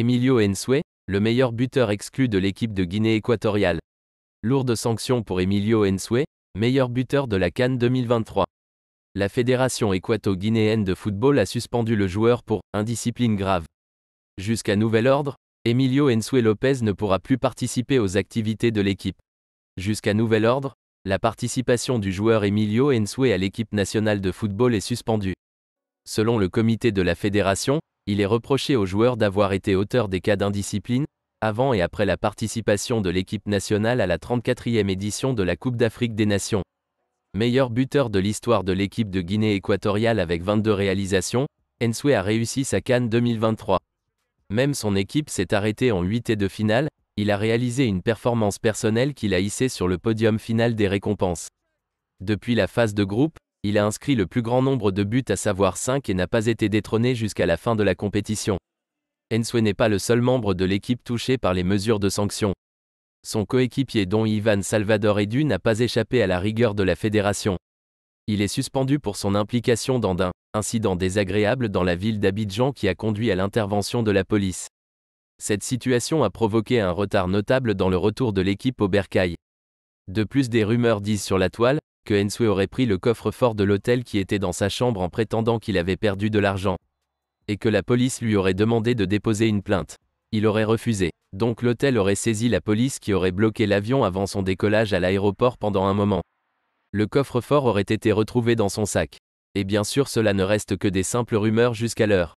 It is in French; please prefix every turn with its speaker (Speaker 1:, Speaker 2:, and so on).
Speaker 1: Emilio Ensue, le meilleur buteur exclu de l'équipe de Guinée équatoriale. Lourde sanction pour Emilio Ensue, meilleur buteur de la Cannes 2023. La Fédération équato-guinéenne de football a suspendu le joueur pour indiscipline grave. Jusqu'à nouvel ordre, Emilio Ensue Lopez ne pourra plus participer aux activités de l'équipe. Jusqu'à nouvel ordre, la participation du joueur Emilio Ensue à l'équipe nationale de football est suspendue. Selon le comité de la fédération, il est reproché aux joueurs d'avoir été auteur des cas d'indiscipline, avant et après la participation de l'équipe nationale à la 34e édition de la Coupe d'Afrique des Nations. Meilleur buteur de l'histoire de l'équipe de Guinée équatoriale avec 22 réalisations, Ensue a réussi sa Cannes 2023. Même son équipe s'est arrêtée en 8 et de finale, il a réalisé une performance personnelle qu'il a hissée sur le podium final des récompenses. Depuis la phase de groupe, il a inscrit le plus grand nombre de buts à savoir 5 et n'a pas été détrôné jusqu'à la fin de la compétition. Ensue n'est pas le seul membre de l'équipe touché par les mesures de sanction. Son coéquipier dont Ivan Salvador Edu n'a pas échappé à la rigueur de la fédération. Il est suspendu pour son implication dans un incident désagréable dans la ville d'Abidjan qui a conduit à l'intervention de la police. Cette situation a provoqué un retard notable dans le retour de l'équipe au Bercail. De plus des rumeurs disent sur la toile que Ensue aurait pris le coffre-fort de l'hôtel qui était dans sa chambre en prétendant qu'il avait perdu de l'argent. Et que la police lui aurait demandé de déposer une plainte. Il aurait refusé. Donc l'hôtel aurait saisi la police qui aurait bloqué l'avion avant son décollage à l'aéroport pendant un moment. Le coffre-fort aurait été retrouvé dans son sac. Et bien sûr cela ne reste que des simples rumeurs jusqu'à l'heure.